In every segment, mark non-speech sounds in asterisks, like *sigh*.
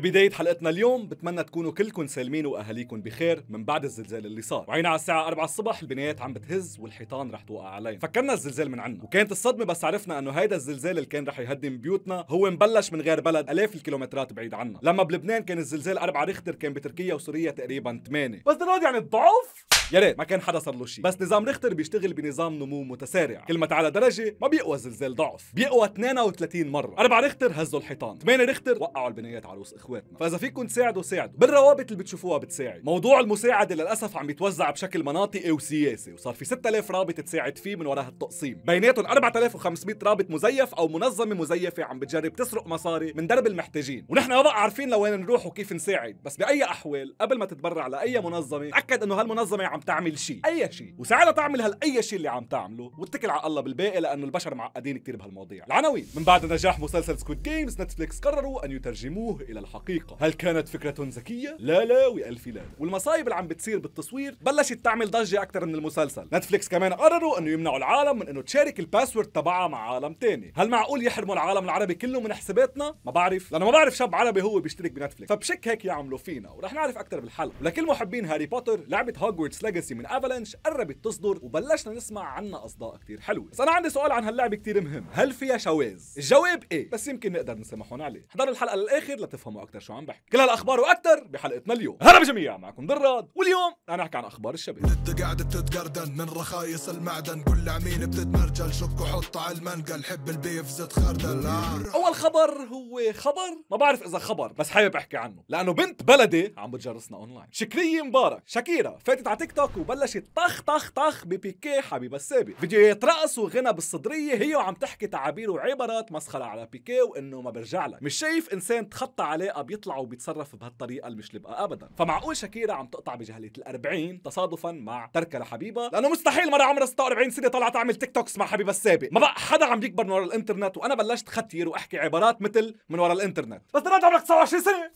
ببداية حلقتنا اليوم بتمنى تكونوا كلكم سالمين وأهاليكم بخير من بعد الزلزال اللي صار وعينا على الساعة 4 الصبح البنايات عم بتهز والحيطان رح توقع علينا فكرنا الزلزال من عنا وكانت الصدمة بس عرفنا انه هيدا الزلزال اللي كان رح يهدم بيوتنا هو مبلش من غير بلد آلاف الكيلومترات بعيد عنا لما بلبنان كان الزلزال 4 ريختر كان بتركيا وسوريا تقريبا 8 بس ده يعني الضعف يا ريت ما كان حدا صار له شيء بس نظام ريختر بيشتغل بنظام نمو متسارع كل ما تعلى درجه ما بيقوى زلزال ضعف بيقوى 32 مره 4 ريختر هزوا الحيطان ثمانية ريختر وقعوا البنايات على رؤوس اخواتنا فاذا فيكم تساعدوا ساعدوا بالروابط اللي بتشوفوها بتساعد موضوع المساعده للاسف عم يتوزع بشكل مناطقي وسياسي وصار في 6000 رابط تساعد فيه من وراء هالتقسيم بيناتهم 4500 رابط مزيف او منظمه مزيفه عم بتجرب تسرق مصاري من درب المحتاجين ونحن ما بقى عارفين لوين نروح وكيف نساعد بس باي احوال قبل ما تتبرع لاي منظمه تاكد انه هالمنظمه عم تعمل شيء اي شيء وساعدها تعمل هالاي شيء اللي عم تعمله واتكل على الله بالباقي لانه البشر معقدين كثير بهالمواضيع العناوين من بعد نجاح مسلسل سكويد جيمز نتفليكس قرروا ان يترجموه الى الحرب الحقيقة هل كانت فكرة ذكية؟ لا لا وألف لا والمصايب اللي عم بتصير بالتصوير بلشت تعمل ضجة أكثر من المسلسل نتفليكس كمان قرروا أنه يمنعوا العالم من أنه تشارك الباسورد تبعها مع عالم تاني هل معقول يحرموا العالم العربي كله من حساباتنا؟ ما بعرف لأنه ما بعرف شاب عربي هو بيشترك بنتفليكس فبشك هيك يعملوا فينا ورح نعرف أكثر بالحلقة ولكل محبين هاري بوتر لعبة هوجورتس ليجاسي من أفالانش قربت تصدر وبلشنا نسمع عنا أصداء كثير حلوة بس أنا عندي سؤال عن هاللعبة كثير مهم هل فيها شواذ؟ الجواب إيه بس يمكن نقدر نسامحهم عليه احضروا الحلقة للآخر لتفهموا اكثر شو عم بحكي كل هالاخبار واكثر بحلقتنا اليوم هلا بجميع معكم دراد واليوم رح نحكي عن اخبار الشباب انت قاعد بتتقردن من رخايص المعدن كل عميل بتتمرجل شك وحط على المنقل حب البيف زد خردل اول خبر هو خبر ما بعرف اذا خبر بس حابب احكي عنه لانه بنت بلدي عم بتجرسنا اونلاين شكريه مبارك شاكيرا فاتت على تيك توك وبلشت طخ طخ طخ ببيكيه حبيب السابق فيديوهات رقص وغنى بالصدريه هي وعم تحكي تعابير وعبارات مسخره على بيكيه وانه ما برجع لك مش شايف انسان تخطى عليه العلاقه بيطلع وبيتصرف بهالطريقه المشلبقه ابدا فمعقول شاكيرا عم تقطع بجهله ال40 تصادفا مع تركها لحبيبها لانه مستحيل مره عمرها 46 سنه طلعت تعمل تيك توكس مع حبيبها السابق ما بقى حدا عم يكبر من ورا الانترنت وانا بلشت ختير واحكي عبارات مثل من ورا الانترنت بس انت عمرك 29 سنه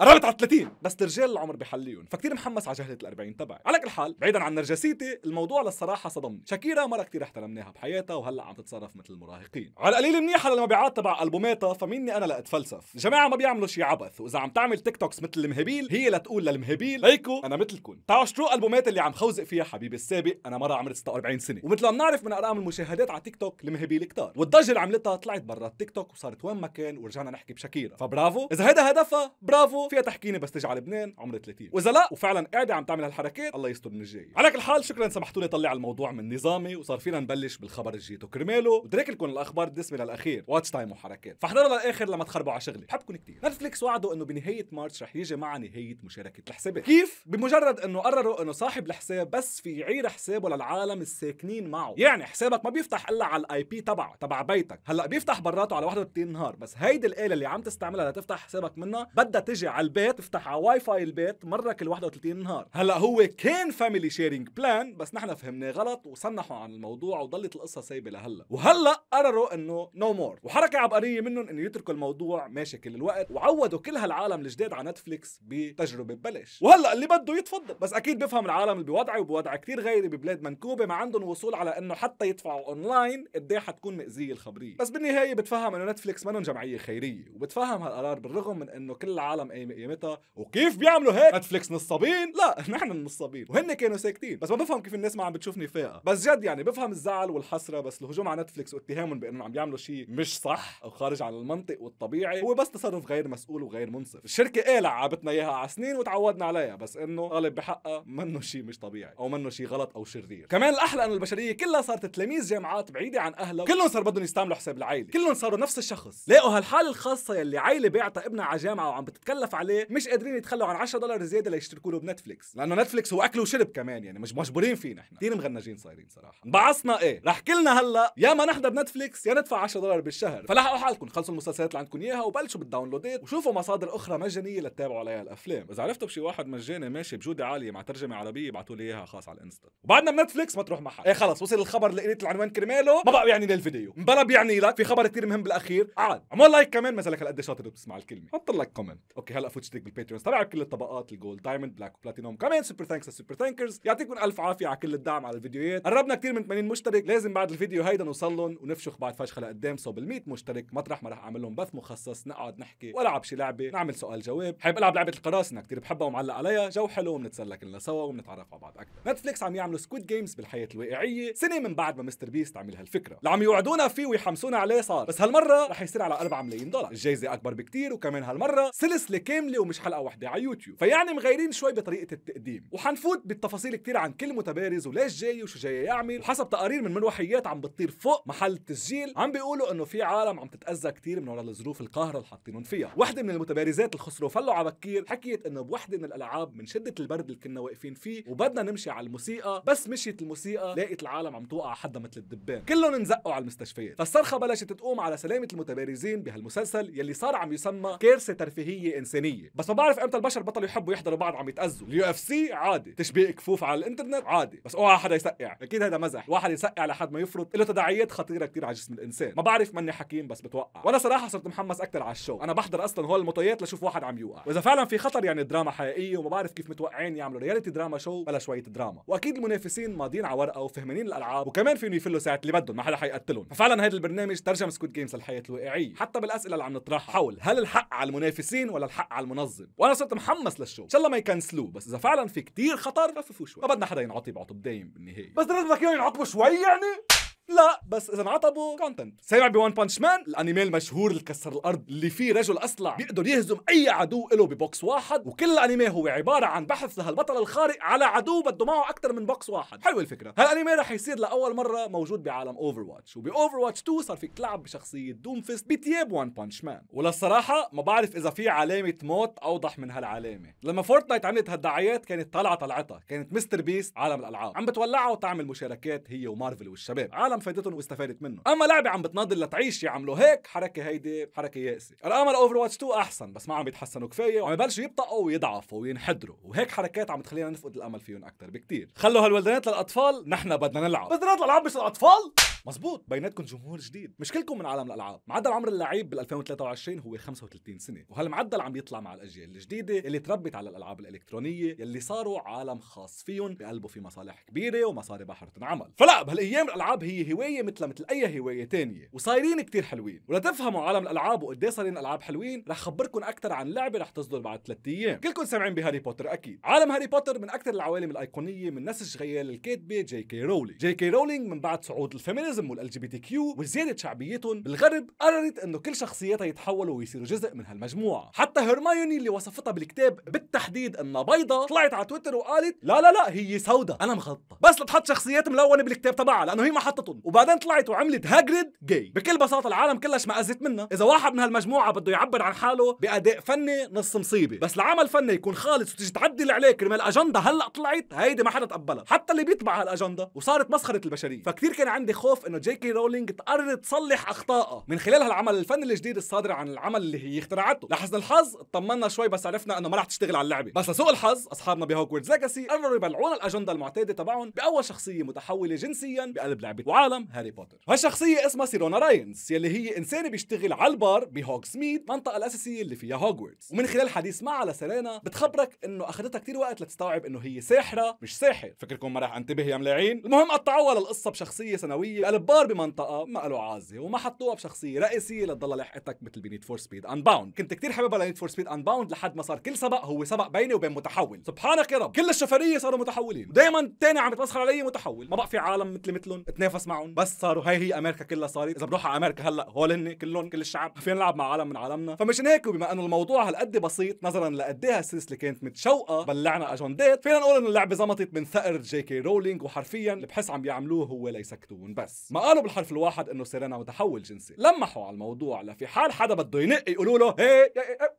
قربت على 30 بس الرجال العمر بحليهم فكتير محمس على جهله ال 40 تبعي على كل حال بعيدا عن نرجسيتي الموضوع للصراحه صدمني شاكيرا مره كتير احترمناها بحياتها وهلا عم تتصرف مثل المراهقين على القليل منيحه للمبيعات تبع البوماتها فمني انا لاتفلسف الجماعه ما بيعملوا شي عبث واذا عم تعمل تيك توكس مثل المهبيل هي لتقول للمهبيل ليكو انا مثلكم تعالوا اشتروا البومات اللي عم خوزق فيها حبيبي السابق انا مره عمري 46 سنه ومثل ما بنعرف من ارقام المشاهدات على تيك توك المهبيل كتار والضجه اللي عملتها طلعت برا التيك توك وصارت وين ما كان ورجعنا نحكي بشاكيرا فبرافو اذا هذا هدفها برافو فيها تحكيني بس تجي على لبنان عمري 30 واذا لا وفعلا قاعده عم تعمل هالحركات الله يستر من الجاي على كل حال شكرا سمحتوني طلع الموضوع من نظامي وصار فينا نبلش بالخبر الجيتو كرماله ودريك لكم الاخبار الدسمه للاخير واتش تايم وحركات فحضروا للاخر لما تخربوا على شغلي بحبكم كثير نتفليكس وعدوا انه بنهايه مارس رح يجي مع نهايه مشاركه الحسابات كيف بمجرد انه قرروا انه صاحب الحساب بس في يعير حسابه للعالم الساكنين معه يعني حسابك ما بيفتح الا على الاي بي تبعه تبع بيتك هلا بيفتح براته على 31 نهار بس هيدي الاله اللي عم تستعملها لتفتح حسابك منها بدها تجي على البيت افتح على واي فاي البيت مره كل 31 نهار هلا هو كان فاميلي شيرنج بلان بس نحن فهمناه غلط وصنحوا عن الموضوع وضلت القصه سايبه لهلا وهلا قرروا انه نو no مور وحركه عبقريه منهم انه يتركوا الموضوع ماشي كل الوقت وعودوا كل هالعالم الجداد على نتفليكس بتجربه ببلاش وهلا اللي بده يتفضل بس اكيد بفهم العالم اللي بوضعي وبوضع كثير غيري ببلاد منكوبه ما عندهم وصول على انه حتى يدفعوا اونلاين قد حتكون مأذيه الخبريه بس بالنهايه بتفهم انه نتفليكس منهم جمعيه خيريه وبتفهم هالقرار بالرغم من انه كل العالم قيمتها وكيف بيعملوا هيك نتفليكس نصابين لا *laughs* نحن النصابين وهن كانوا ساكتين بس ما بفهم كيف الناس ما عم بتشوفني فاقه بس جد يعني بفهم الزعل والحسره بس الهجوم على نتفليكس واتهامهم بانهم عم بيعملوا شيء مش صح او خارج عن المنطق والطبيعي هو بس تصرف غير مسؤول وغير منصف الشركه ايه لعبتنا اياها على سنين وتعودنا عليها بس انه طالب بحقها منه شيء مش طبيعي او منه شيء غلط او شرير كمان الاحلى انه البشريه كلها صارت تلاميذ جامعات بعيده عن اهلها كلهم صار بدهم يستعملوا حساب العائله كلهم صاروا نفس الشخص لقوا هالحاله الخاصه يلي عائله بعتها ابنها على جامعه وعم بتتكلف عليه مش قادرين يتخلوا عن 10 دولار زياده ليشتركوا له بنتفليكس لانه نتفليكس هو اكل وشرب كمان يعني مش مجبورين فيه نحن كثير مغنجين صايرين صراحه بعصنا ايه رح كلنا هلا يا ما نحضر نتفليكس يا ندفع 10 دولار بالشهر فلحقوا حالكم خلصوا المسلسلات اللي عندكم اياها وبلشوا بالداونلودات وشوفوا مصادر اخرى مجانيه لتتابعوا عليها الافلام اذا عرفتوا بشي واحد مجاني ماشي بجوده عاليه مع ترجمه عربيه ابعثوا لي اياها خاص على الانستا وبعدنا بنتفليكس ما تروح محل ايه خلص وصل الخبر اللي قريت العنوان كرماله ما بقى يعني للفيديو بلا بيعني لك في خبر كثير مهم بالاخير عاد عمل لايك كمان مثلا هالقد شاطر بتسمع الكلمه حط لك كومنت اوكي هلا فوت اشترك بالباتريون تبع كل الطبقات الجولد دايموند بلاك وبلاتينوم كمان سوبر ثانكس للسوبر ثانكرز يعطيكم الف عافيه على كل الدعم على الفيديوهات قربنا كثير من 80 مشترك لازم بعد الفيديو هيدا نوصل لهم ونفشخ بعد فشخه لقدام صوب ال 100 مشترك مطرح ما رح اعمل لهم بث مخصص نقعد نحكي والعب شي لعبه نعمل سؤال جواب حابب العب لعبه القراصنه كثير بحبها ومعلق عليها جو حلو وبنتسلى كلنا سوا وبنتعرف على بعض اكثر نتفليكس عم يعملوا سكويد جيمز بالحياه الواقعيه سنه من بعد ما مستر بيست عمل هالفكره اللي عم يوعدونا فيه ويحمسونا عليه صار بس هالمره رح يصير على 4 ملايين دولار الجائزه اكبر بكثير وكمان هالمره سلسله كامله ومش حلقه واحده على يوتيوب فيعني مغيرين شوي بطريقه التقديم وحنفوت بالتفاصيل كتير عن كل متبارز وليش جاي وشو جاي يعمل وحسب تقارير من مروحيات عم بتطير فوق محل التسجيل عم بيقولوا انه في عالم عم تتاذى كتير من ورا الظروف القاهره اللي حاطينهم فيها وحده من المتبارزات اللي خسروا فلوا على بكير حكيت انه بوحده من الالعاب من شده البرد اللي كنا واقفين فيه وبدنا نمشي على الموسيقى بس مشيت الموسيقى لقيت العالم عم توقع حدا مثل الدبان كلهم انزقوا على المستشفيات فالصرخه بلشت تقوم على سلامه المتبارزين بهالمسلسل يلي صار عم يسمى كارثه ترفيهيه انسانيه انسانيه بس ما بعرف امتى البشر بطلوا يحبوا يحضروا بعض عم يتاذوا اليو اف سي عادي تشبيه كفوف على الانترنت عادي بس اوعى حدا يسقع اكيد هذا مزح واحد يسقع لحد ما يفرط له تداعيات خطيره كثير على جسم الانسان ما بعرف مني حكيم بس بتوقع وانا صراحه صرت محمس اكثر على الشو انا بحضر اصلا هول المطيات لشوف واحد عم يوقع واذا فعلا في خطر يعني دراما حقيقيه وما بعرف كيف متوقعين يعملوا رياليتي دراما شو بلا شويه دراما واكيد المنافسين ماضيين على ورقه وفهمانين الالعاب وكمان فيهم يفلوا ساعه اللي بدهم ما حدا حيقتلهم ففعلا هذا البرنامج ترجم سكوت جيمز للحياه الواقعيه حتى بالاسئله اللي عم نطرحها حول هل الحق على المنافسين ولا الحق على المنظم وانا صرت محمس للشو ان شاء الله ما يكنسلوه بس اذا فعلا في كتير خطر خففوه شوي ما بدنا حدا ينعطي بعطب دايم بالنهايه بس لازم بدك ينعطبوا شوي يعني لا بس اذا انعطبوا كونتنت سامع بون بانش مان الانمي المشهور اللي كسر الارض اللي فيه رجل اصلع بيقدر يهزم اي عدو له ببوكس واحد وكل الانمي هو عباره عن بحث لهالبطل الخارق على عدو بده معه اكثر من بوكس واحد حلوه الفكره هالانمي رح يصير لاول مره موجود بعالم اوفر واتش وباوفر واتش 2 صار فيك تلعب بشخصيه دوم فيست بتياب وان بانش مان وللصراحه ما بعرف اذا في علامه موت اوضح من هالعلامه لما فورتنايت عملت هالدعايات كانت طالعه طلعتها كانت مستر بيس عالم الالعاب عم بتولعها وتعمل مشاركات هي ومارفل والشباب عالم العالم فادتهم واستفادت منه اما لعبه عم بتناضل لتعيش يعملوا هيك حركه هيدي حركه يائسه الامل اوفر واتش 2 احسن بس ما عم يتحسنوا كفايه وعم يبلشوا يبطئوا ويضعفوا وينحدروا وهيك حركات عم تخلينا نفقد الامل فيهم اكثر بكثير خلوا هالولدانات للاطفال نحن بدنا نلعب بدنا نطلع مش للاطفال مزبوط بيناتكم جمهور جديد مش كلكم من عالم الالعاب معدل عمر اللعيب بال 2023 هو 35 سنه وهالمعدل عم يطلع مع الاجيال الجديده اللي تربت على الالعاب الالكترونيه يلي صاروا عالم خاص فيهم بقلبوا في مصالح كبيره ومصاري بحر تنعمل فلا بهالايام الالعاب هي هواية مثل مثل اي هوايه تانية وصايرين كتير حلوين ولتفهموا عالم الالعاب وقدي إيه صايرين العاب حلوين رح خبركن أكتر عن لعبه رح تصدر بعد 3 ايام كلكن سامعين بهاري بوتر اكيد عالم هاري بوتر من أكتر العوالم الايقونيه من نسج غيال الكاتبه جي كي رولينج جي كي رولينج من بعد صعود الفيمينيزم والال جي بي تي كيو وزياده شعبيتهم بالغرب قررت انه كل شخصياتها يتحولوا ويصيروا جزء من هالمجموعه حتى هرمايوني اللي وصفتها بالكتاب بالتحديد انها بيضة طلعت على تويتر وقالت لا لا لا هي سوداء انا مغلطه بس لتحط شخصيات ملونه بالكتاب تبعها لانه هي ما حطتهم وبعدين طلعت وعملت هاجريد جاي بكل بساطه العالم كلش ما أزت منها اذا واحد من هالمجموعه بده يعبر عن حاله باداء فني نص مصيبه بس العمل فني يكون خالص وتجي تعدل عليه كرمال اجنده هلا طلعت هيدي ما حدا تقبلها حتى اللي بيتبع هالاجنده وصارت مسخره البشريه فكتير كان عندي خوف انه جي كي رولينج تقرر تصلح اخطائها من خلال هالعمل الفني الجديد الصادر عن العمل اللي هي اخترعته لحسن الحظ اطمنا شوي بس عرفنا انه ما رح تشتغل على اللعبه بس لسوء الحظ اصحابنا بهوكوردز ليجاسي قرروا يبلعونا الاجنده المعتاده تبعهم باول شخصيه متحوله جنسيا بقلب لعبه عالم هاري بوتر وهالشخصية اسمها سيرونا راينز يلي هي إنسانة بيشتغل على البار بهوغ سميد المنطقة الأساسية اللي فيها هوجورتس ومن خلال حديث معها لسيرينا بتخبرك إنه أخذتها كتير وقت لتستوعب إنه هي ساحرة مش ساحر فكركم ما راح أنتبه يا ملاعين المهم قطعوها للقصة بشخصية سنوية قلب البار بمنطقة ما قالوا عازة وما حطوها بشخصية رئيسية لتضل لحقتك مثل بنيد فور سبيد أن باوند كنت كتير حاببها لنيد فور سبيد أن باوند لحد ما صار كل سبق هو سبق بيني وبين متحول سبحانك يا رب كل الشفرية صاروا متحولين ودائما تاني عم يتمسخر علي متحول ما بقى في عالم مثل مثلهم تنافس معهم بس صاروا هي هي امريكا كلها صارت اذا بنروح على امريكا هلا هول هن كلهم كل الشعب فينا نلعب مع عالم من عالمنا فمشان هيك وبما انه الموضوع هالقد بسيط نظرا لقد ايه السلسله كانت متشوقه بلعنا اجندات فينا نقول انه اللعبه زمطت من ثأر جي كي رولينج وحرفيا اللي بحس عم بيعملوه هو ليسكتون بس ما قالوا بالحرف الواحد انه سيرينا متحول جنسي لمحوا على الموضوع لفي حال حدا بده ينق يقولوا له هي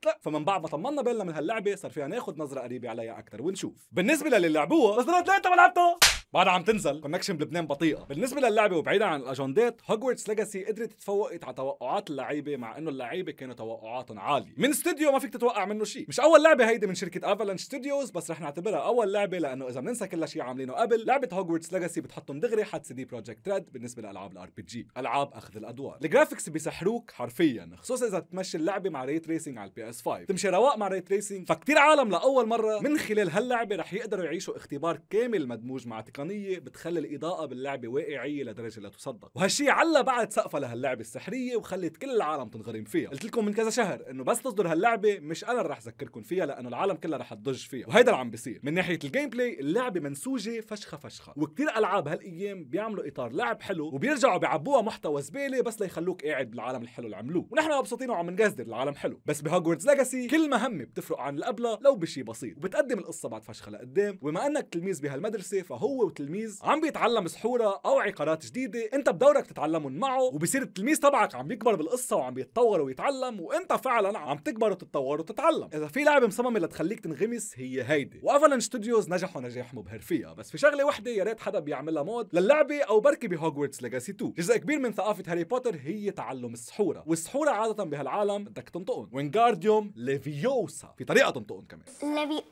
لا فمن بعد ما طمنا بالنا من هاللعبه صار فينا ناخذ نظره قريبه عليها اكثر ونشوف بالنسبه للي لعبوها بس انت ما لعبتها بعد عم تنزل كونكشن بلبنان بطيئه بالنسبه للعبه وبعيدا عن الاجندات هوجورتس ليجاسي قدرت تفوقت على توقعات اللعيبه مع انه اللعيبه كانوا توقعاتهم عاليه من استوديو ما فيك تتوقع منه شيء مش اول لعبه هيدي من شركه افالانش ستوديوز بس رح نعتبرها اول لعبه لانه اذا بننسى كل شيء عاملينه قبل لعبه هوجورتس ليجاسي بتحطهم دغري حد سي دي بروجكت ريد بالنسبه لالعاب الار بي جي العاب اخذ الادوار الجرافيكس بيسحروك حرفيا خصوصا اذا تمشي اللعبه مع ريت ريسنج على البي اس 5 تمشي رواق مع ريت ريسنج فكتير عالم لاول مره من خلال هاللعبه رح يقدروا يعيشوا اختبار كامل مدموج مع تقنيه بتخلي الاضاءه باللعبه واقعيه لدرجه لا تصدق وهالشي علا بعد سقفها لهاللعبه السحريه وخلت كل العالم تنغرم فيها قلت لكم من كذا شهر انه بس تصدر هاللعبه مش انا اللي رح اذكركم فيها لانه العالم كلها رح تضج فيها وهيدا اللي عم بيصير من ناحيه الجيم بلاي اللعبه منسوجه فشخه فشخه وكثير العاب هالايام بيعملوا اطار لعب حلو وبيرجعوا بيعبوها محتوى زباله بس ليخلوك قاعد بالعالم الحلو اللي عملوه ونحن مبسوطين وعم نجزدر العالم حلو بس بهوجوردز ليجاسي كل مهمه بتفرق عن اللي قبلها لو بشي بسيط وبتقدم القصه بعد فشخه لقدام وما انك تلميذ بهالمدرسه فهو وتلميذ عم بيتعلم سحوره او عقارات جديده انت بدورك تتعلمهم معه وبصير التلميذ تبعك عم يكبر بالقصه وعم يتطور ويتعلم وانت فعلا عم تكبر وتتطور وتتعلم اذا في لعبه مصممه لتخليك تنغمس هي هيدي وافلان ستوديوز نجحوا نجاح مبهر فيها بس في شغله وحده يا ريت حدا بيعملها مود للعبه او بركي بهوجورتس ليجاسي 2 جزء كبير من ثقافه هاري بوتر هي تعلم السحوره والسحوره عاده بهالعالم بدك تنطقهم وينغارديوم ليفيوسا في طريقه تنطقهم كمان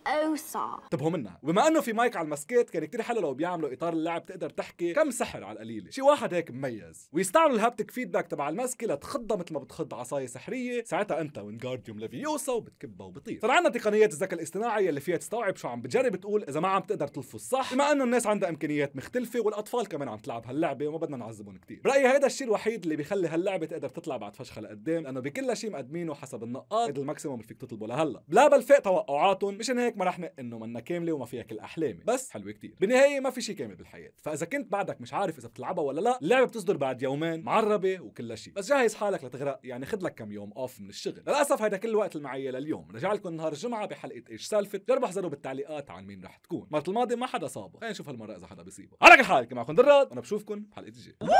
ليفيوسا انتبهوا منها وبما انه في مايك على المسكات كان كثير حلو لو بيعمل يعملوا اطار اللعب تقدر تحكي كم سحر على القليله شي واحد هيك مميز ويستعمل الهابتك فيدباك تبع المسكه لتخضها مثل ما بتخض عصايه سحريه ساعتها انت وانجارديوم ليفيوسا وبتكبها وبطير صار عندنا تقنيات الذكاء الاصطناعي يلي فيها تستوعب شو عم بتجرب تقول اذا ما عم تقدر تلفظ صح بما انه الناس عندها امكانيات مختلفه والاطفال كمان عم تلعب هاللعبه وما بدنا نعذبهم كثير برايي هذا الشيء الوحيد اللي بيخلي هاللعبه تقدر تطلع بعد فشخه لقدام لانه بكل شيء مقدمينه حسب النقاط هذا الماكسيموم اللي فيك تطلبه لهلا بلا بلفق توقعاتهم مشان هيك ما رح انه منا كامله وما فيها كل احلامي بس حلوه كثير بالنهايه ما في في شيء كامل بالحياه فاذا كنت بعدك مش عارف اذا بتلعبها ولا لا اللعبه بتصدر بعد يومين معربه وكل شيء بس جهز حالك لتغرق يعني خد لك كم يوم اوف من الشغل للاسف هيدا كل الوقت المعي لليوم رجع لكم نهار الجمعه بحلقه ايش سالفه جربوا احذروا بالتعليقات عن مين رح تكون مرة الماضي ما حدا صابه خلينا نشوف هالمره اذا حدا بيصيبه على كل حال كان معكم دراد وانا بشوفكم بحلقه الجاي